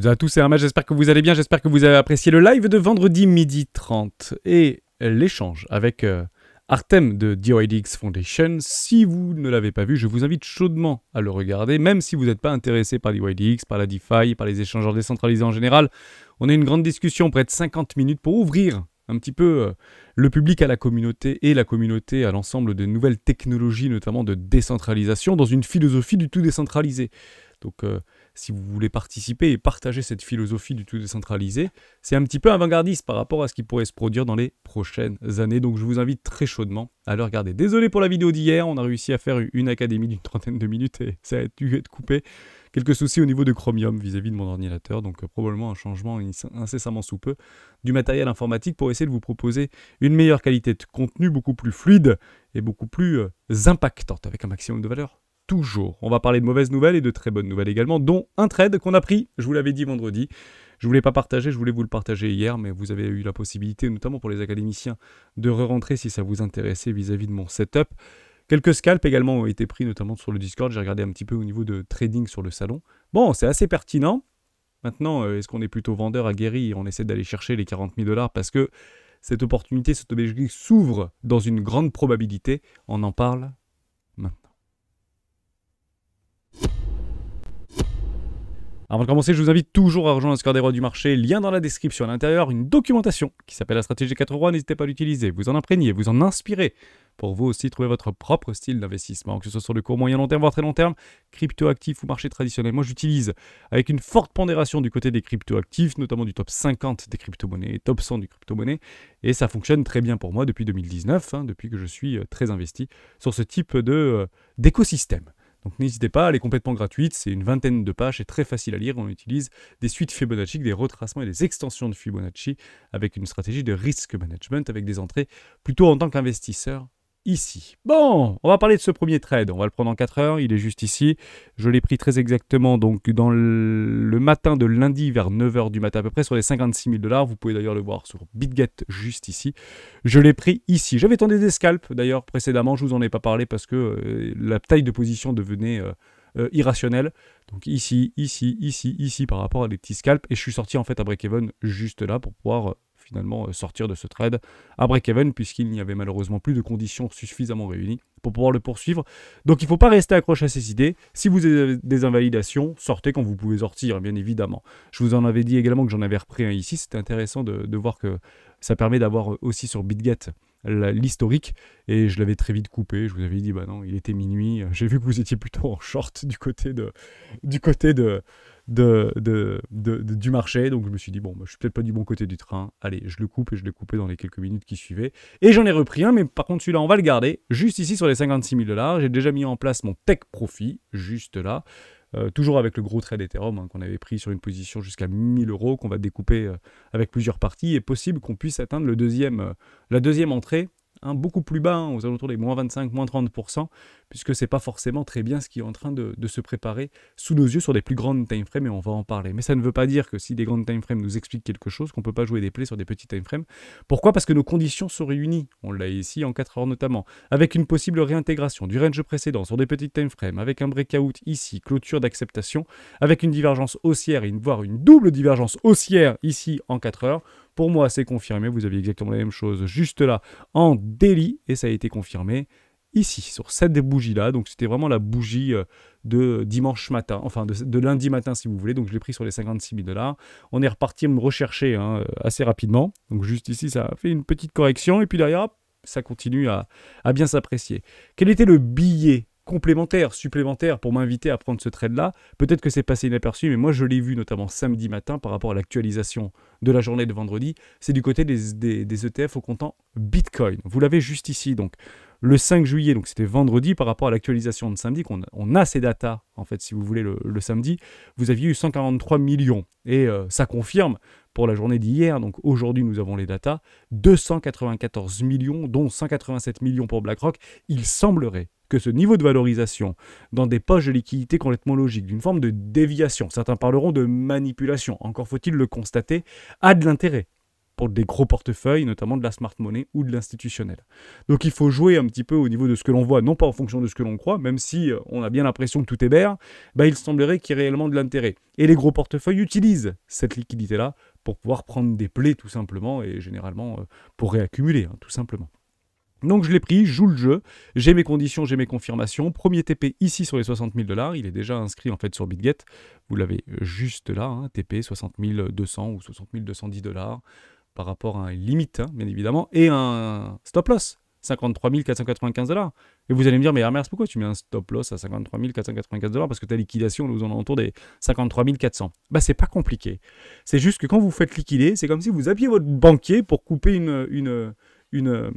toutes et à tous, c'est j'espère que vous allez bien, j'espère que vous avez apprécié le live de vendredi midi 30 et l'échange avec euh, Artem de DYDX Foundation. Si vous ne l'avez pas vu, je vous invite chaudement à le regarder, même si vous n'êtes pas intéressé par DYDX, par la DeFi, par les échangeurs décentralisés en général. On a une grande discussion, près de 50 minutes, pour ouvrir un petit peu euh, le public à la communauté et la communauté à l'ensemble de nouvelles technologies, notamment de décentralisation, dans une philosophie du tout décentralisée. Donc, euh, si vous voulez participer et partager cette philosophie du tout décentralisé, c'est un petit peu avant-gardiste par rapport à ce qui pourrait se produire dans les prochaines années. Donc je vous invite très chaudement à le regarder. Désolé pour la vidéo d'hier, on a réussi à faire une académie d'une trentaine de minutes et ça a dû être coupé. Quelques soucis au niveau de Chromium vis-à-vis de mon ordinateur, donc euh, probablement un changement incessamment sous peu du matériel informatique pour essayer de vous proposer une meilleure qualité de contenu beaucoup plus fluide et beaucoup plus euh, impactante avec un maximum de valeur toujours. On va parler de mauvaises nouvelles et de très bonnes nouvelles également, dont un trade qu'on a pris, je vous l'avais dit vendredi. Je voulais pas partager, je voulais vous le partager hier, mais vous avez eu la possibilité, notamment pour les académiciens, de re-rentrer si ça vous intéressait vis-à-vis de mon setup. Quelques scalps également ont été pris, notamment sur le Discord. J'ai regardé un petit peu au niveau de trading sur le salon. Bon, c'est assez pertinent. Maintenant, euh, est-ce qu'on est plutôt vendeur aguerri on essaie d'aller chercher les 40 000 dollars parce que cette opportunité, cette s'ouvre dans une grande probabilité On en parle Avant de commencer, je vous invite toujours à rejoindre le score des rois du marché, lien dans la description à l'intérieur, une documentation qui s'appelle la stratégie 4 rois, n'hésitez pas à l'utiliser, vous en imprégnez, vous en inspirez pour vous aussi trouver votre propre style d'investissement, que ce soit sur le court, moyen, long terme, voire très long terme, crypto-actifs ou marché traditionnel. Moi, j'utilise avec une forte pondération du côté des crypto-actifs, notamment du top 50 des crypto-monnaies et top 100 du crypto monnaies, et ça fonctionne très bien pour moi depuis 2019, hein, depuis que je suis euh, très investi sur ce type euh, d'écosystème. Donc n'hésitez pas, elle est complètement gratuite, c'est une vingtaine de pages, c'est très facile à lire, on utilise des suites Fibonacci, des retracements et des extensions de Fibonacci avec une stratégie de risk management avec des entrées plutôt en tant qu'investisseur ici. Bon, on va parler de ce premier trade. On va le prendre en 4 heures. Il est juste ici. Je l'ai pris très exactement donc dans le matin de lundi vers 9 heures du matin à peu près sur les 56 000 dollars. Vous pouvez d'ailleurs le voir sur BitGet juste ici. Je l'ai pris ici. J'avais tendu des scalps d'ailleurs précédemment. Je vous en ai pas parlé parce que euh, la taille de position devenait euh, euh, irrationnelle. Donc ici, ici, ici, ici par rapport à des petits scalps. Et je suis sorti en fait à break-even juste là pour pouvoir finalement euh, sortir de ce trade à break-even, puisqu'il n'y avait malheureusement plus de conditions suffisamment réunies pour pouvoir le poursuivre. Donc il ne faut pas rester accroché à ces idées. Si vous avez des invalidations, sortez quand vous pouvez sortir, bien évidemment. Je vous en avais dit également que j'en avais repris un ici. C'était intéressant de, voir que ça permet d'avoir euh, aussi sur BitGet l'historique et je l'avais très vite coupé. Je vous avais dit, bah non, il était minuit. J'ai vu que vous étiez plutôt en short du côté de, du côté de, du marché. Donc je me suis dit, bon, je bah, je suis peut-être pas du bon côté du train. Allez, je le coupe et je l'ai coupé dans les quelques minutes qui suivaient. Et j'en ai repris un, mais par contre celui-là, on va le garder. Juste ici sur les 56 000 dollars, j'ai déjà mis en place mon tech profit, juste là. Euh, toujours avec le gros trade Ethereum hein, qu'on avait pris sur une position jusqu'à 1000 euros, qu'on va découper euh, avec plusieurs parties, et possible qu'on puisse atteindre le deuxième, euh, la deuxième entrée Hein, beaucoup plus bas, hein, aux alentours des moins 25, moins 30%, puisque c'est pas forcément très bien ce qui est en train de, se préparer sous nos yeux sur des plus grandes timeframes, et on va en parler. Mais ça ne veut pas dire que si des grandes timeframes nous expliquent quelque chose, qu'on ne peut pas jouer des plays sur des petits timeframes. Pourquoi Parce que nos conditions sont réunies, on l'a ici en 4 heures notamment, avec une possible réintégration du range précédent sur des petits timeframes, avec un breakout ici, clôture d'acceptation, avec une divergence haussière, voire une double divergence haussière ici en 4 heures, pour moi, c'est confirmé. Vous aviez exactement la même chose juste là en délit. et ça a été confirmé ici sur cette bougie là. Donc c'était vraiment la bougie euh, de dimanche matin, enfin de, lundi matin si vous voulez. Donc je l'ai pris sur les 56 000 dollars. On est reparti me rechercher hein, euh, assez rapidement. Donc juste ici, ça a fait une petite correction et puis derrière, ça continue à bien s'apprécier. Quel était le billet complémentaire, supplémentaire pour m'inviter à prendre ce trade-là. Peut-être que c'est passé inaperçu, mais moi je l'ai vu notamment samedi matin par rapport à l'actualisation de la journée de vendredi. C'est du côté des, ETF e au comptant Bitcoin. Vous l'avez juste ici, donc le 5 juillet, donc c'était vendredi par rapport à l'actualisation de samedi, on a ces datas, en fait, si vous voulez, le, samedi, vous aviez eu 143 millions. Et euh, ça confirme pour la journée d'hier, donc aujourd'hui nous avons les datas, 294 millions, dont 187 millions pour BlackRock. Il semblerait que ce niveau de valorisation dans des poches de liquidités complètement logiques, d'une forme de déviation, certains parleront de manipulation, encore faut-il le constater, a de l'intérêt pour des gros portefeuilles, notamment de la smart money ou de l'institutionnel. Donc il faut jouer un petit peu au niveau de ce que l'on voit, non pas en fonction de ce que l'on croit, même si euh, on a bien l'impression que tout est vert, bah, il semblerait qu'il y ait réellement de l'intérêt. Et les gros portefeuilles utilisent cette liquidité-là pour pouvoir prendre des plaies tout simplement et généralement euh, pour réaccumuler, hein, tout simplement. Donc je l'ai pris, je joue le jeu, j'ai mes conditions, j'ai mes confirmations. Premier TP ici sur les 60 000 dollars, il est déjà inscrit en fait sur BitGet. Vous l'avez juste là, TP 60 200 ou 60 210 dollars par rapport à un limite, hein, bien évidemment, et un stop loss 53 495 dollars. Et vous allez me dire, mais Hermès, pourquoi tu mets un stop loss à 53 495 dollars Parce que ta liquidation nous en autour des 53 400. Bah, c'est pas compliqué. C'est juste que quand vous faites liquider, c'est comme si vous aviez votre banquier pour couper une euh,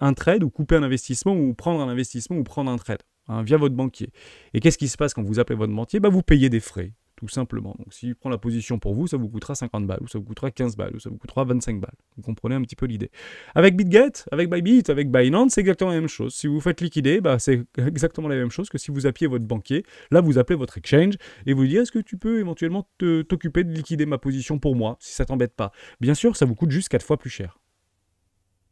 un trade ou couper un investissement ou prendre un investissement ou prendre un trade hein, via votre banquier. Et qu'est-ce qui se passe quand vous appelez votre banquier bah, Vous payez des frais, tout simplement. Donc s'il prend la position pour vous, ça vous coûtera 50 balles, ou ça vous coûtera 15 balles, ou ça vous coûtera 25 balles. Vous comprenez un petit peu l'idée. Avec BitGet, avec Bybit, avec Binance, c'est exactement la même chose. Si vous faites liquider, bah, c'est exactement la même chose que si vous appuyez votre banquier. Là, vous appelez votre exchange et vous dites est-ce que tu peux éventuellement t'occuper de liquider ma position pour moi, si ça t'embête pas. Bien sûr, ça vous coûte juste 4 fois plus cher.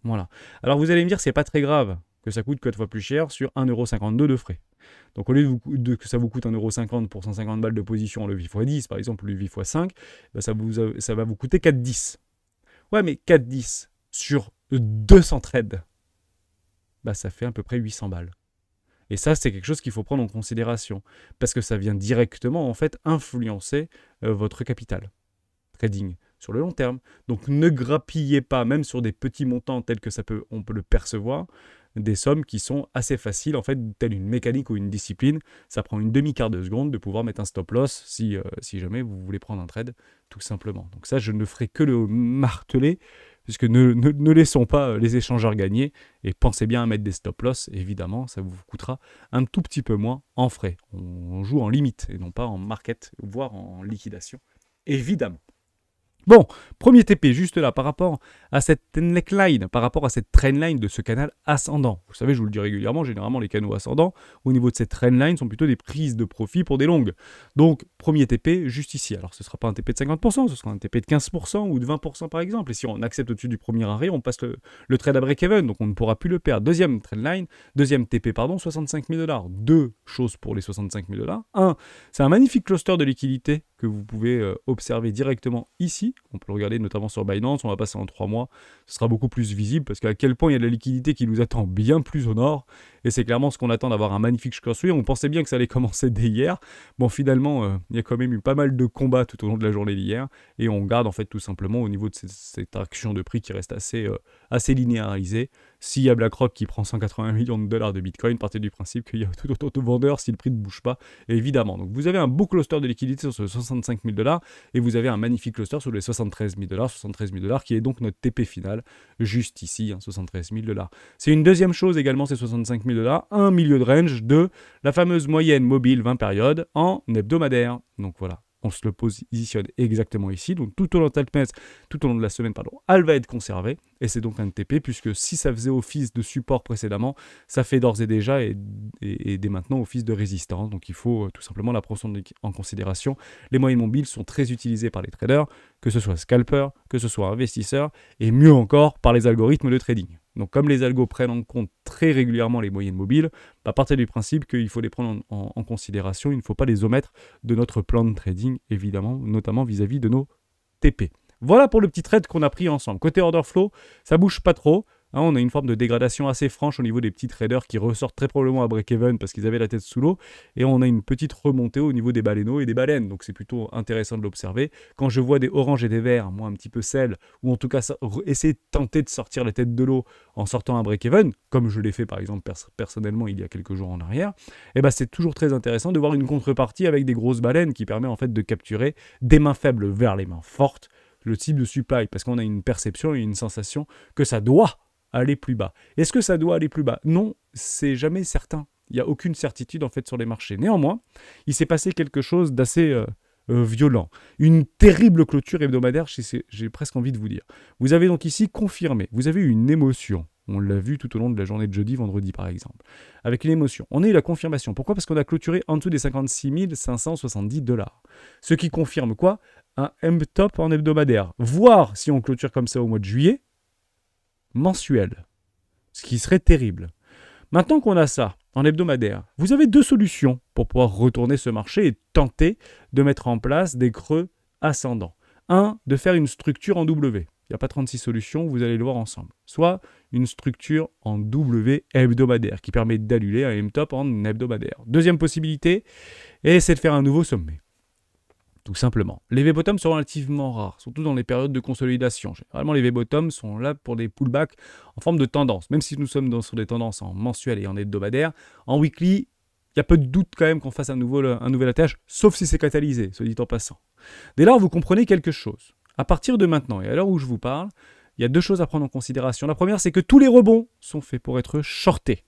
Voilà. Alors vous allez me dire, c'est pas très grave que ça coûte 4 fois plus cher sur 1,52€ de frais. Donc au lieu de, vous, que ça vous coûte 1,50€ pour 150 balles de position en levier x10, par exemple, le levier x5, bah, ça, vous ça va vous coûter 4,10. Ouais, mais 4,10€ sur 200 trades, bah ça fait à peu près 800 balles. Et ça, c'est quelque chose qu'il faut prendre en considération, parce que ça vient directement, en fait, influencer euh, votre capital trading sur le long terme. Donc ne grappillez pas, même sur des petits montants tels que ça peut, on peut le percevoir, des sommes qui sont assez faciles, en fait, telle une mécanique ou une discipline. Ça prend une demi-quart de seconde de pouvoir mettre un stop-loss si, euh, si jamais vous voulez prendre un trade, tout simplement. Donc ça, je ne ferai que le marteler, puisque ne, ne laissons pas euh, les échangeurs gagner, et pensez bien à mettre des stop-loss, évidemment, ça vous coûtera un tout petit peu moins en frais. On joue en limite, et non pas en market, voire en liquidation, évidemment. Bon, premier TP juste là par rapport à cette neckline, par rapport à cette trendline de ce canal ascendant. Vous savez, je vous le dis régulièrement, généralement les canaux ascendants au niveau de cette trendline sont plutôt des prises de profit pour des longues. Donc, premier TP juste ici. Alors, ce ne sera pas un TP de 50%, ce sera un TP de 15% ou de 20% par exemple. Et si on accepte au-dessus du premier arrêt, on passe le, trade à break-even, donc on ne pourra plus le perdre. Deuxième trendline, deuxième TP, pardon, 65 000 dollars. Deux choses pour les 65 000 dollars. Un, c'est un magnifique cluster de liquidité vous pouvez euh, observer directement ici. On peut regarder notamment sur Binance, on va passer en trois mois, ce sera beaucoup plus visible parce qu'à quel point il y a de la liquidité qui nous attend bien plus au nord. Et c'est clairement ce qu'on attend d'avoir un magnifique crossway. On pensait bien que ça allait commencer dès hier. Bon, finalement, euh, il y a quand même eu pas mal de combats tout au long de la journée d'hier. Et on garde en fait tout simplement au niveau de cette, action de prix qui reste assez, euh, assez linéarisée. S'il y a BlackRock qui prend 180 millions de dollars de Bitcoin, partez du principe qu'il y a tout autant de vendeurs si le prix ne bouge pas, évidemment. Donc vous avez un beau cluster de liquidité sur les 65 000 dollars et vous avez un magnifique cluster sur les 73 000 dollars, 73 000 dollars qui est donc notre TP final, juste ici, 73 hein, 000 dollars. C'est une deuxième chose également, ces 65 000 dollars, un milieu de range de la fameuse moyenne mobile 20 périodes en hebdomadaire. Donc voilà, on se le positionne exactement ici. Donc tout au long de la semaine, tout au long de la semaine pardon, elle va être conservée et c'est donc un TP puisque si ça faisait office de support précédemment, ça fait d'ores et déjà et, dès maintenant office de résistance. Donc il faut euh, tout simplement la prendre en considération. Les moyennes mobiles sont très utilisés par les traders, que ce soit scalper, que ce soit investisseur et mieux encore par les algorithmes de trading. Donc comme les algos prennent en compte très régulièrement les moyennes mobiles, à bah, partir du principe qu'il faut les prendre en, considération, il ne faut pas les omettre de notre plan de trading, évidemment, notamment vis-à-vis -vis de nos TP. Voilà pour le petit trade qu'on a pris ensemble. Côté order flow, ça bouge pas trop. Hein, on a une forme de dégradation assez franche au niveau des petits traders qui ressortent très probablement à break-even parce qu'ils avaient la tête sous l'eau. Et on a une petite remontée au niveau des baleineaux et des baleines. Donc c'est plutôt intéressant de l'observer. Quand je vois des oranges et des verts, moi un petit peu sel, ou en tout cas essayer de tenter de sortir la tête de l'eau en sortant un break-even, comme je l'ai fait par exemple personnellement il y a quelques jours en arrière, et eh ben c'est toujours très intéressant de voir une contrepartie avec des grosses baleines qui permet en fait de capturer des mains faibles vers les mains fortes le type de supply, parce qu'on a une perception et une sensation que ça doit aller plus bas. Est-ce que ça doit aller plus bas Non, c'est jamais certain. Il n'y a aucune certitude en fait sur les marchés. Néanmoins, il s'est passé quelque chose d'assez euh, euh, violent. Une terrible clôture hebdomadaire, j'ai presque envie de vous dire. Vous avez donc ici confirmé, vous avez eu une émotion. On l'a vu tout au long de la journée de jeudi, vendredi par exemple. Avec une émotion. On a eu la confirmation. Pourquoi Parce qu'on a clôturé en dessous des 56 570 dollars. Ce qui confirme quoi Un M-top en hebdomadaire. Voir si on clôture comme ça au mois de juillet, mensuel, ce qui serait terrible. Maintenant qu'on a ça en hebdomadaire, vous avez deux solutions pour pouvoir retourner ce marché et tenter de mettre en place des creux ascendants. Un, de faire une structure en W. Il n'y a pas 36 solutions, vous allez le voir ensemble. Soit une structure en W hebdomadaire qui permet d'annuler un M-top en hebdomadaire. Deuxième possibilité, et c'est de faire un nouveau sommet tout simplement. Les V-bottoms sont relativement rares, surtout dans les périodes de consolidation. Généralement, les V-bottoms sont là pour des pullbacks en forme de tendance. Même si nous sommes dans, sur des tendances en mensuel et en hebdomadaire, en weekly, il y a peu de doute quand même qu'on fasse un, nouveau, nouvel attache, sauf si c'est catalysé, se dit en passant. Dès lors, vous comprenez quelque chose. À partir de maintenant et à l'heure où je vous parle, il y a deux choses à prendre en considération. La première, c'est que tous les rebonds sont faits pour être shortés.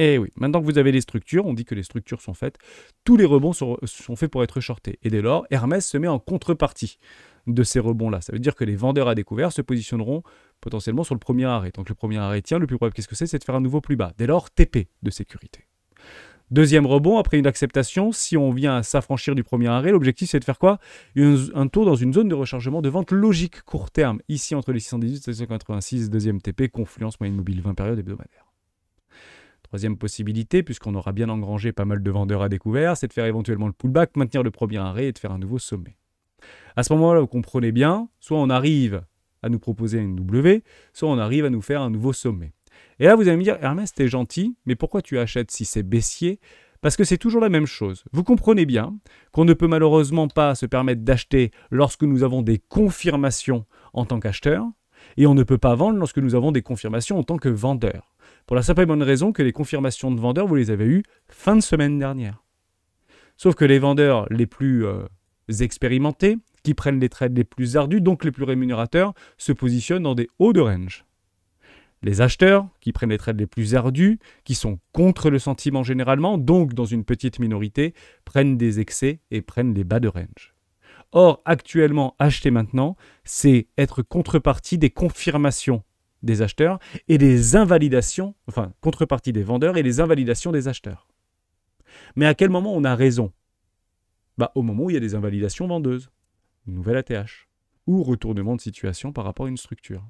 Et eh oui, maintenant que vous avez les structures, on dit que les structures sont faites, tous les rebonds sont, faits pour être shortés. Et dès lors, Hermès se met en contrepartie de ces rebonds-là. Ça veut dire que les vendeurs à découvert se positionneront potentiellement sur le premier arrêt. Donc le premier arrêt tient, le plus probable, qu'est-ce que c'est C'est de faire un nouveau plus bas. Dès lors, TP de sécurité. Deuxième rebond, après une acceptation, si on vient à s'affranchir du premier arrêt, l'objectif c'est de faire quoi Un tour dans une zone de rechargement de vente logique court terme, ici entre les 618 et 686, deuxième TP, confluence moyenne mobile 20 périodes hebdomadaires. Troisième possibilité, puisqu'on aura bien engrangé pas mal de vendeurs à découvert, c'est de faire éventuellement le pullback, maintenir le premier arrêt et de faire un nouveau sommet. À ce moment-là, vous comprenez bien, soit on arrive à nous proposer une W, soit on arrive à nous faire un nouveau sommet. Et là, vous allez me dire, Hermès, t'es gentil, mais pourquoi tu achètes si c'est baissier Parce que c'est toujours la même chose. Vous comprenez bien qu'on ne peut malheureusement pas se permettre d'acheter lorsque nous avons des confirmations en tant qu'acheteur, et on ne peut pas vendre lorsque nous avons des confirmations en tant que vendeur. Pour la simple et bonne raison que les confirmations de vendeurs, vous les avez eues fin de semaine dernière. Sauf que les vendeurs les plus euh, expérimentés, qui prennent les trades les plus ardus, donc les plus rémunérateurs, se positionnent dans des hauts de range. Les acheteurs, qui prennent les trades les plus ardus, qui sont contre le sentiment généralement, donc dans une petite minorité, prennent des excès et prennent les bas de range. Or, actuellement, acheter maintenant, c'est être contrepartie des confirmations des acheteurs et des invalidations, enfin contrepartie des vendeurs et les invalidations des acheteurs. Mais à quel moment on a raison bah, Au moment où il y a des invalidations vendeuses, une nouvelle ATH, ou retournement de situation par rapport à une structure.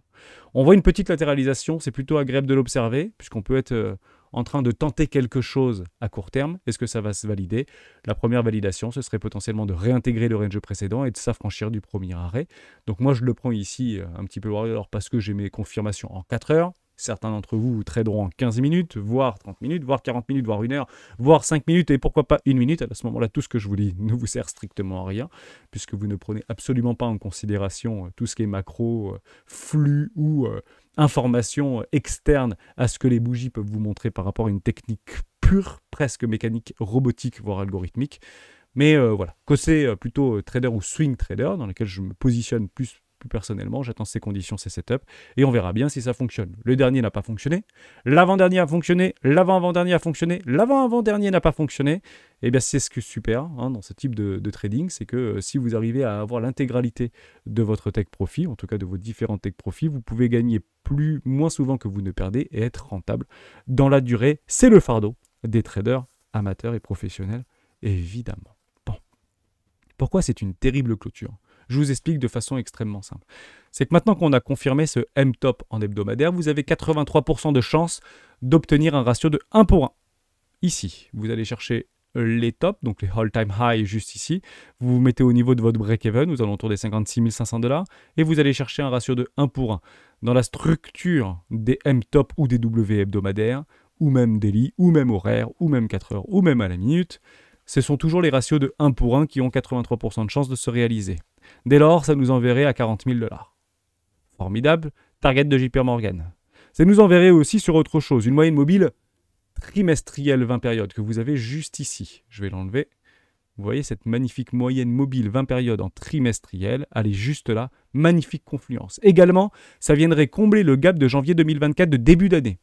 On voit une petite latéralisation, c'est plutôt agréable de l'observer, puisqu'on peut être euh, en train de tenter quelque chose à court terme, est-ce que ça va se valider La première validation, ce serait potentiellement de réintégrer le range précédent et de s'affranchir du premier arrêt. Donc moi, je le prends ici euh, un petit peu alors parce que j'ai mes confirmations en 4 heures. Certains d'entre vous traderont en 15 minutes, voire 30 minutes, voire 40 minutes, voire 1 heure, voire 5 minutes et pourquoi pas 1 minute. À ce moment-là, tout ce que je vous dis ne vous sert strictement à rien, puisque vous ne prenez absolument pas en considération euh, tout ce qui est macro, euh, flux ou information externe à ce que les bougies peuvent vous montrer par rapport à une technique pure, presque mécanique, robotique, voire algorithmique. Mais euh, voilà, que euh, c'est plutôt euh, trader ou swing trader, dans lequel je me positionne plus plus personnellement, j'attends ces conditions, ces setups, et on verra bien si ça fonctionne. Le dernier n'a pas fonctionné, l'avant-dernier a fonctionné, l'avant-avant-dernier a fonctionné, l'avant-avant-dernier n'a pas fonctionné. Et eh bien c'est ce que super hein, dans ce type de, trading, c'est que euh, si vous arrivez à avoir l'intégralité de votre tech profit, en tout cas de vos différents tech profits, vous pouvez gagner plus, moins souvent que vous ne perdez et être rentable dans la durée. C'est le fardeau des traders amateurs et professionnels, évidemment. Bon. Pourquoi c'est une terrible clôture je vous explique de façon extrêmement simple. C'est que maintenant qu'on a confirmé ce M-top en hebdomadaire, vous avez 83% de chances d'obtenir un ratio de 1 pour 1. Ici, vous allez chercher les tops, donc les all-time high juste ici. Vous vous mettez au niveau de votre break-even, aux autour des 56 500 dollars, et vous allez chercher un ratio de 1 pour 1. Dans la structure des M-top ou des W hebdomadaires, ou même daily, ou même horaire, ou même 4 heures, ou même à la minute, ce sont toujours les ratios de 1 pour 1 qui ont 83% de chances de se réaliser. Dès lors, ça nous enverrait à 40 000 dollars. Formidable, target de JP Morgan. Ça nous enverrait aussi sur autre chose, une moyenne mobile trimestrielle 20 périodes que vous avez juste ici. Je vais l'enlever. Vous voyez cette magnifique moyenne mobile 20 périodes en trimestriel, elle est juste là, magnifique confluence. Également, ça viendrait combler le gap de janvier 2024 de début d'année.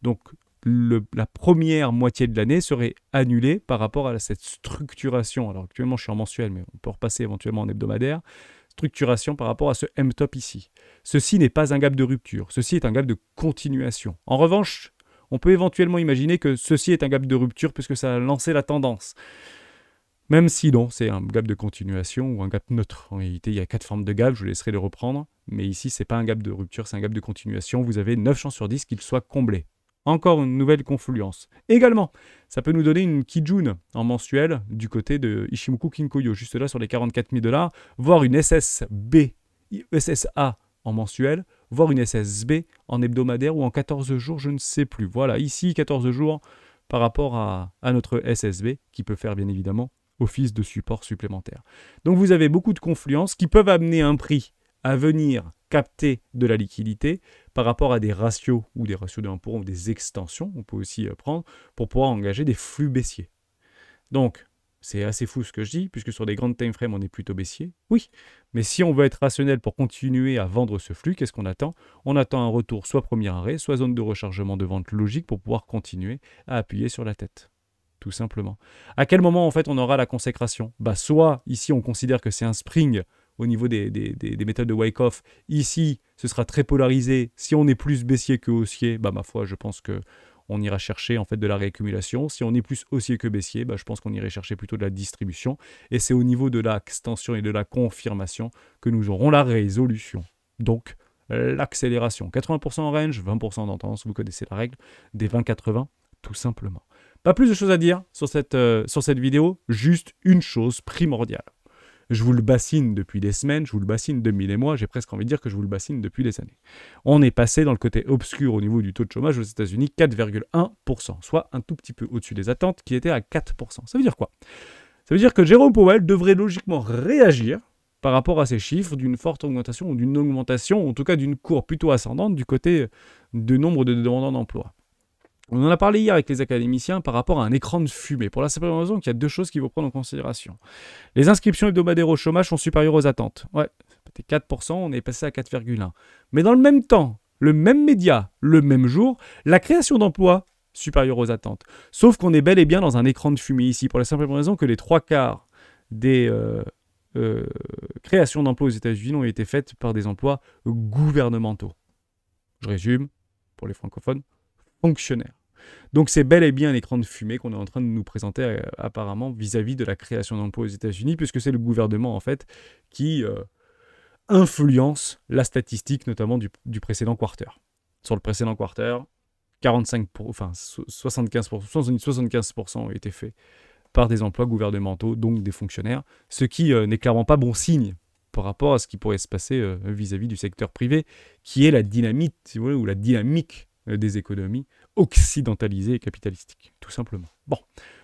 Donc la première moitié de l'année serait annulée par rapport à cette structuration. Alors actuellement, je suis en mensuel, mais on peut repasser éventuellement en hebdomadaire. Structuration par rapport à ce M-top ici. Ceci n'est pas un gap de rupture, ceci est un gap de continuation. En revanche, on peut éventuellement imaginer que ceci est un gap de rupture puisque ça a lancé la tendance. Même si non, c'est un gap de continuation ou un gap neutre. En réalité, il y a quatre formes de gap, je vous laisserai les reprendre. Mais ici, c'est pas un gap de rupture, c'est un gap de continuation. Vous avez 9 chances sur 10 qu'il soit comblé. Encore une nouvelle confluence. Également, ça peut nous donner une Kijun en mensuel du côté de Ishimoku Kinkoyo, juste là sur les 44 000 dollars, voire une SSB, SSA en mensuel, voire une SSB en hebdomadaire ou en 14 jours, je ne sais plus. Voilà, ici 14 jours par rapport à notre SSB qui peut faire bien évidemment office de support supplémentaire. Donc vous avez beaucoup de confluences qui peuvent amener un prix à venir capter de la liquidité par rapport à des ratios ou des ratios de 1 ou des extensions, on peut aussi euh, prendre, pour pouvoir engager des flux baissiers. Donc, c'est assez fou ce que je dis, puisque sur des grandes timeframes, on est plutôt baissier. Oui, mais si on veut être rationnel pour continuer à vendre ce flux, qu'est-ce qu'on attend On attend un retour soit premier arrêt, soit zone de rechargement de vente logique pour pouvoir continuer à appuyer sur la tête. Tout simplement. À quel moment, en fait, on aura la consécration bah, Soit, ici, on considère que c'est un spring au niveau des, méthodes de wake-off, Ici, ce sera très polarisé. Si on est plus baissier que haussier, bah, ma foi, je pense que on ira chercher en fait de la réaccumulation. Si on est plus haussier que baissier, bah, je pense qu'on irait chercher plutôt de la distribution. Et c'est au niveau de l'extension et de la confirmation que nous aurons la résolution. Donc, l'accélération. 80% en range, 20% en tendance, vous connaissez la règle des 20-80, tout simplement. Pas plus de choses à dire sur cette, euh, sur cette vidéo, juste une chose primordiale. Je vous le bassine depuis des semaines, je vous le bassine depuis des mois, j'ai presque envie de dire que je vous le bassine depuis des années. On est passé dans le côté obscur au niveau du taux de chômage aux États-Unis, 4,1%, soit un tout petit peu au-dessus des attentes qui étaient à 4%. Ça veut dire quoi Ça veut dire que Jérôme Powell devrait logiquement réagir par rapport à ces chiffres d'une forte augmentation ou d'une augmentation, en tout cas d'une cour plutôt ascendante du côté du nombre de demandeurs d'emploi. On en a parlé hier avec les académiciens par rapport à un écran de fumée, pour la simple raison qu'il y a deux choses qu'il faut prendre en considération. Les inscriptions hebdomadaires au chômage sont supérieures aux attentes. Ouais, c'était 4%, on est passé à 4,1%. Mais dans le même temps, le même média, le même jour, la création d'emplois supérieure aux attentes. Sauf qu'on est bel et bien dans un écran de fumée ici, pour la simple raison que les trois quarts des euh, euh, créations d'emplois aux États-Unis ont été faites par des emplois gouvernementaux. Je résume, pour les francophones, donc c'est bel et bien un écran de fumée qu'on est en train de nous présenter euh, apparemment vis-à-vis de la création d'emplois aux États-Unis, puisque c'est le gouvernement en fait qui euh, influence la statistique, notamment du, précédent quarter. Sur le précédent quarter, 45 pour, enfin 75 75 ont été faits par des emplois gouvernementaux, donc des fonctionnaires, ce qui euh, n'est clairement pas bon signe par rapport à ce qui pourrait se passer vis-à-vis -vis du secteur privé, qui est la dynamite, si vous voulez, ou la dynamique euh, des économies occidentalisées et capitalistiques, tout simplement. Bon,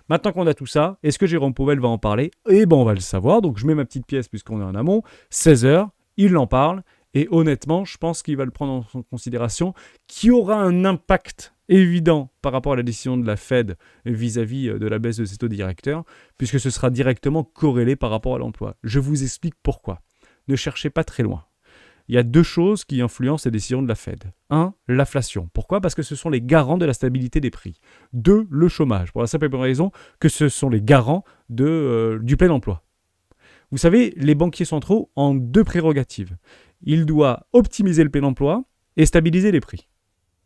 maintenant qu'on a tout ça, est-ce que Jérôme Powell va en parler Eh bien, on va le savoir. Donc, je mets ma petite pièce puisqu'on est en amont. 16 heures, il en parle. Et honnêtement, je pense qu'il va le prendre en considération, qui aura un impact évident par rapport à la décision de la Fed vis à -vis de la baisse de ses taux directeurs, puisque ce sera directement corrélé par rapport à l'emploi. Je vous explique pourquoi. Ne cherchez pas très loin il y a deux choses qui influencent les décisions de la Fed. Un, l'inflation. Pourquoi Parce que ce sont les garants de la stabilité des prix. Deux, le chômage. Pour la simple et bonne raison que ce sont les garants euh, du plein emploi. Vous savez, les banquiers centraux ont deux prérogatives. Ils doivent optimiser le plein emploi et stabiliser les prix.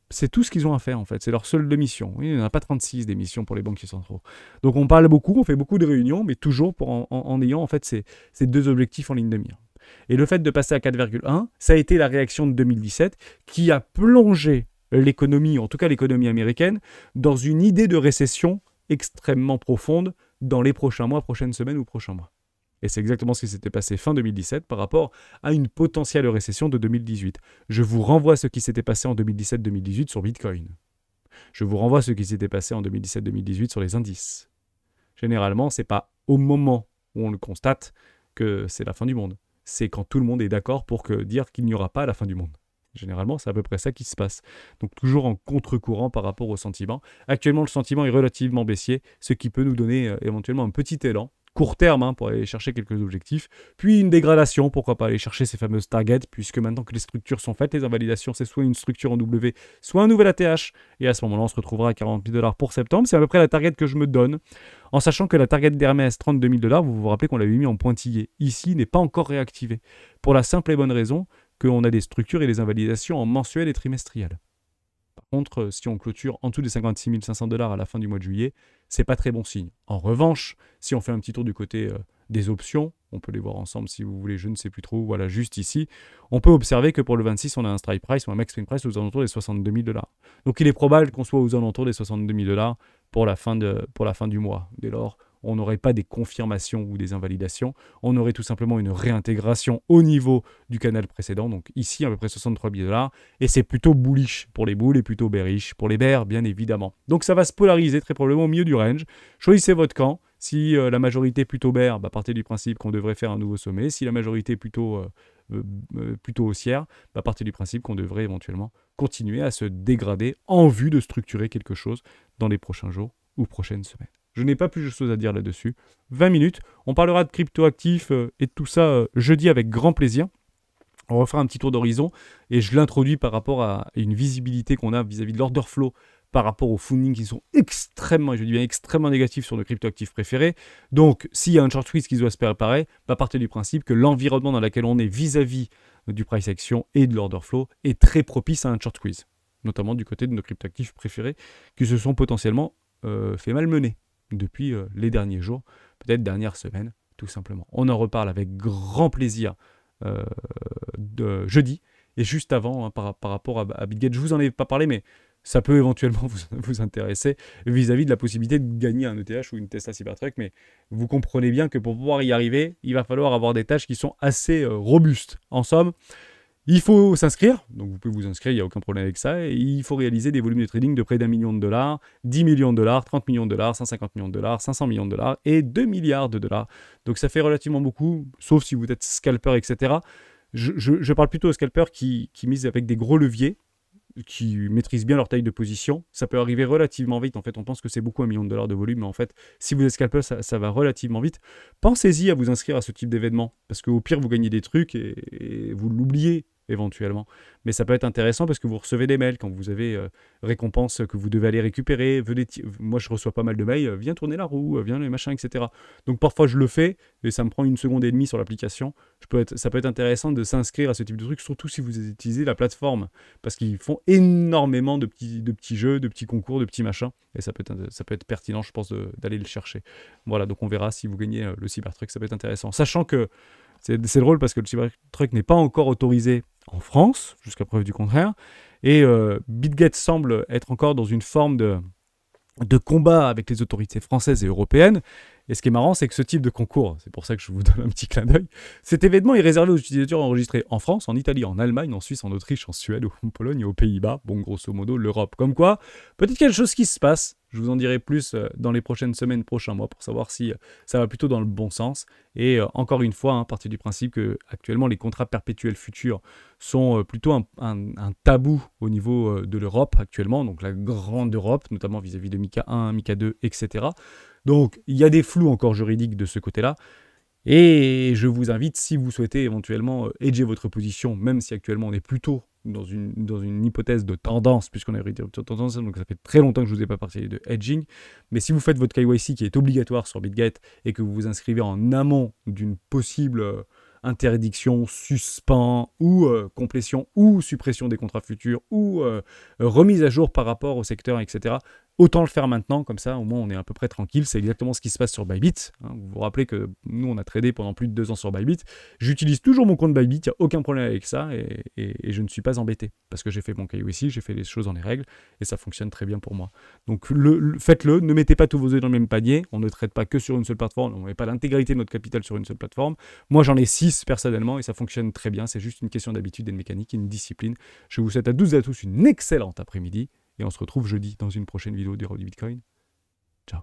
C'est tout ce qu'ils ont à faire en fait, c'est leur seule mission. il n'y en a pas 36 des missions pour les banquiers centraux. Donc on parle beaucoup, on fait beaucoup de réunions, mais toujours en, ayant en fait ces deux objectifs en ligne de mire. Et le fait de passer à 4,1, ça a été la réaction de 2017 qui a plongé l'économie, en tout cas l'économie américaine, dans une idée de récession extrêmement profonde dans les prochains mois, prochaines semaines ou prochains mois. Et c'est exactement ce qui s'était passé fin 2017 par rapport à une potentielle récession de 2018. Je vous renvoie ce qui s'était passé en 2017-2018 sur Bitcoin. Je vous renvoie ce qui s'était passé en 2017-2018 sur les indices. Généralement, n'est pas au moment où on le constate que c'est la fin du monde c'est quand tout le monde est d'accord pour que, dire qu'il n'y aura pas la fin du monde. Généralement, c'est à peu près ça qui se passe. Donc toujours en contre-courant par rapport au sentiment. Actuellement, le sentiment est relativement baissier, ce qui peut nous donner euh, éventuellement un petit élan court terme hein, pour aller chercher quelques objectifs, puis une dégradation, pourquoi pas aller chercher ces fameuses targets, puisque maintenant que les structures sont faites, les invalidations, c'est soit une structure en W, soit un nouvel ATH, et à ce moment-là, on se retrouvera à 40 000 dollars pour septembre, c'est à peu près la target que je me donne, en sachant que la target d'Hermès 32 000 dollars, vous vous rappelez qu'on l'avait mis en pointillé, ici n'est pas encore réactivée, pour la simple et bonne raison qu'on a des structures et des invalidations en mensuel et trimestriel. Par contre, euh, si on clôture en dessous des 56 500 dollars à la fin du mois de juillet, c'est pas très bon signe. En revanche, si on fait un petit tour du côté euh, des options, on peut les voir ensemble si vous voulez, je ne sais plus trop, voilà, juste ici, on peut observer que pour le 26, on a un strike price ou un max swing price aux alentours des 62 000 dollars. Donc il est probable qu'on soit aux alentours des 62 000 dollars pour la fin du mois. Dès lors, on n'aurait pas des confirmations ou des invalidations, on aurait tout simplement une réintégration au niveau du canal précédent, donc ici à peu près 63 billets dollars, et c'est plutôt bullish pour les boules et plutôt bearish pour les bears, bien évidemment. Donc ça va se polariser très probablement au milieu du range. Choisissez votre camp. Si euh, la majorité est plutôt bear, bah, partez du principe qu'on devrait faire un nouveau sommet. Si la majorité est plutôt, euh, euh, plutôt haussière, bah, partez du principe qu'on devrait éventuellement continuer à se dégrader en vue de structurer quelque chose dans les prochains jours ou prochaines semaines. Je n'ai pas plus de choses à dire là-dessus. 20 minutes. On parlera de cryptoactifs euh, et de tout ça euh, jeudi avec grand plaisir. On refera un petit tour d'horizon et je l'introduis par rapport à une visibilité qu'on a vis-à-vis de l'order flow par rapport aux funding qui sont extrêmement, je bien extrêmement négatifs sur nos cryptoactifs préférés. Donc, s'il y a un short squeeze qui doit se préparer, bah, partez du principe que l'environnement dans lequel on est vis-à-vis euh, du price action et de l'order flow est très propice à un short squeeze, notamment du côté de nos cryptoactifs préférés qui se sont potentiellement fait malmener depuis euh, les derniers jours, peut-être dernière semaine, tout simplement. On en reparle avec grand plaisir euh, de, jeudi. Et juste avant, hein, par, rapport à, Big BitGate, je vous en ai pas parlé, mais ça peut éventuellement vous, intéresser vis-à-vis de la possibilité de gagner un ETH ou une Tesla Cybertruck, mais vous comprenez bien que pour pouvoir y arriver, il va falloir avoir des tâches qui sont assez euh, robustes. En somme, il faut s'inscrire, donc vous pouvez vous inscrire, il n'y a aucun problème avec ça. Et il faut réaliser des volumes de trading de près d'un million de dollars, 10 millions de dollars, 30 millions de dollars, 150 millions de dollars, 500 millions de dollars et 2 milliards de dollars. Donc ça fait relativement beaucoup, sauf si vous êtes scalper, etc. Je, parle plutôt aux scalpers qui, qui misent avec des gros leviers, qui maîtrisent bien leur taille de position. Ça peut arriver relativement vite. En fait, on pense que c'est beaucoup un million de dollars de volume, mais en fait, si vous êtes scalper, ça, va relativement vite. Pensez-y à vous inscrire à ce type d'événement, parce qu'au pire, vous gagnez des trucs et vous l'oubliez éventuellement. Mais ça peut être intéressant parce que vous recevez des mails quand vous avez récompenses euh, récompense que vous devez aller récupérer. Venez Moi, je reçois pas mal de mails. Euh, viens tourner la roue, euh, viens les machins, etc. Donc parfois, je le fais et ça me prend une seconde et demie sur l'application. Ça peut être intéressant de s'inscrire à ce type de truc, surtout si vous utilisez la plateforme parce qu'ils font énormément de petits, de petits jeux, de petits concours, de petits machins. Et ça peut être, ça peut être pertinent, je pense, d'aller le chercher. Voilà, donc on verra si vous gagnez le Cybertruck. Ça peut être intéressant. Sachant que c'est drôle parce que le Cybertruck n'est pas encore autorisé en France, jusqu'à preuve du contraire. Et euh, Bitgate BitGet semble être encore dans une forme de, de combat avec les autorités françaises et européennes. Et ce qui est marrant, c'est que ce type de concours, c'est pour ça que je vous donne un petit clin d'œil, cet événement est réservé aux utilisateurs enregistrés en France, en Italie, en Allemagne, en Suisse, en Autriche, en Suède, en Pologne aux Pays-Bas. Bon, grosso modo, l'Europe. Comme quoi, peut-être quelque chose qui se passe je vous en dirai plus euh, dans les prochaines semaines, prochains mois, pour savoir si euh, ça va plutôt dans le bon sens. Et euh, encore une fois, à hein, partir du principe que actuellement les contrats perpétuels futurs sont plutôt un, tabou au niveau de l'Europe actuellement, donc la grande Europe, notamment vis-à-vis de Mika 1, Mika 2, etc. Donc il y a des flous encore juridiques de ce côté-là. Et je vous invite, si vous souhaitez éventuellement aider votre position, même si actuellement on est plutôt dans une, dans une hypothèse de tendance, puisqu'on a hérité de tendance, donc ça fait très longtemps que je ne vous ai pas parlé de hedging. Mais si vous faites votre KYC qui est obligatoire sur BitGet et que vous vous inscrivez en amont d'une possible euh, interdiction, suspens ou euh, complétion ou suppression des contrats futurs ou euh, remise à jour par rapport au secteur, etc. Autant le faire maintenant, comme ça, au moins on est à peu près tranquille. C'est exactement ce qui se passe sur Bybit. Hein. vous vous rappelez que nous, on a tradé pendant plus de deux ans sur Bybit. J'utilise toujours mon compte Bybit, il n'y a aucun problème avec ça, et, je ne suis pas embêté. Parce que j'ai fait mon caillou ici, j'ai fait les choses dans les règles, et ça fonctionne très bien pour moi. Donc faites-le, ne mettez pas tous vos œufs dans le même panier. On ne traite pas que sur une seule plateforme, on n'avait pas l'intégralité de notre capital sur une seule plateforme. Moi, j'en ai six personnellement, et ça fonctionne très bien. C'est juste une question d'habitude et de mécanique, une discipline. Je vous souhaite à tous et à tous une excellente après-midi. Et on se retrouve jeudi dans une prochaine vidéo du du Bitcoin. Ciao